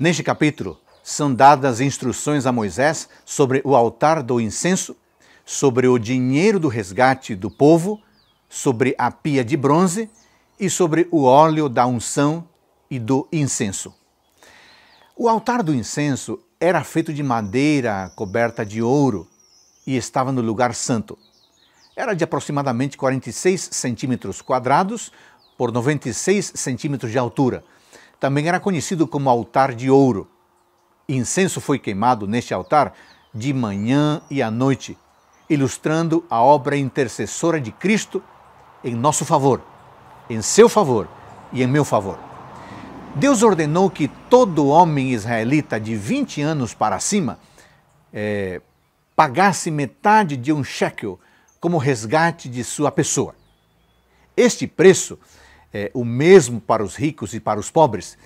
Neste capítulo, são dadas instruções a Moisés sobre o altar do incenso, sobre o dinheiro do resgate do povo, sobre a pia de bronze e sobre o óleo da unção e do incenso. O altar do incenso era feito de madeira coberta de ouro e estava no lugar santo. Era de aproximadamente 46 centímetros quadrados por 96 centímetros de altura, também era conhecido como altar de ouro. Incenso foi queimado neste altar de manhã e à noite, ilustrando a obra intercessora de Cristo em nosso favor, em seu favor e em meu favor. Deus ordenou que todo homem israelita de 20 anos para cima é, pagasse metade de um shekel como resgate de sua pessoa. Este preço é, o mesmo para os ricos e para os pobres,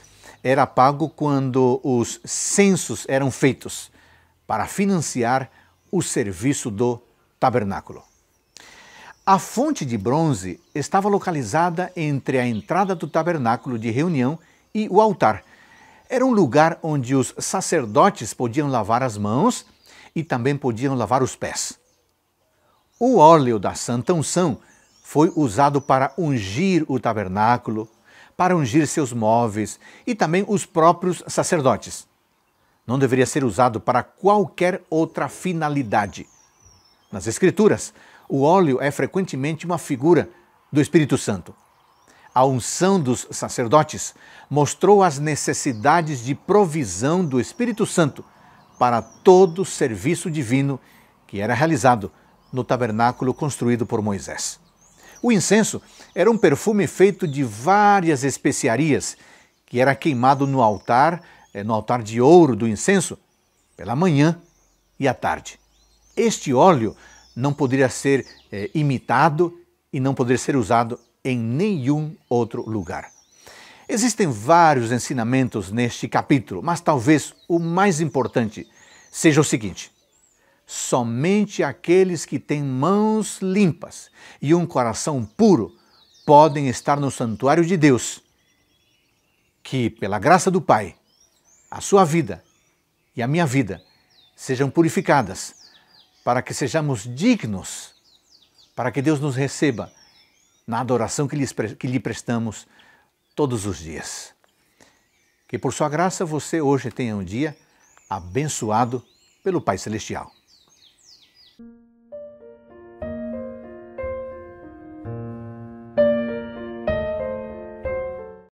era pago quando os censos eram feitos para financiar o serviço do tabernáculo. A fonte de bronze estava localizada entre a entrada do tabernáculo de reunião e o altar. Era um lugar onde os sacerdotes podiam lavar as mãos e também podiam lavar os pés. O óleo da Santa Unção foi usado para ungir o tabernáculo, para ungir seus móveis e também os próprios sacerdotes. Não deveria ser usado para qualquer outra finalidade. Nas Escrituras, o óleo é frequentemente uma figura do Espírito Santo. A unção dos sacerdotes mostrou as necessidades de provisão do Espírito Santo para todo o serviço divino que era realizado no tabernáculo construído por Moisés. O incenso era um perfume feito de várias especiarias que era queimado no altar, eh, no altar de ouro do incenso, pela manhã e à tarde. Este óleo não poderia ser é, imitado e não poderia ser usado em nenhum outro lugar. Existem vários ensinamentos neste capítulo, mas talvez o mais importante seja o seguinte: Somente aqueles que têm mãos limpas e um coração puro podem estar no santuário de Deus, que, pela graça do Pai, a sua vida e a minha vida sejam purificadas, para que sejamos dignos, para que Deus nos receba na adoração que, lhe prestamos todos os dias. Que por sua graça você hoje tenha um dia abençoado pelo Pai Celestial.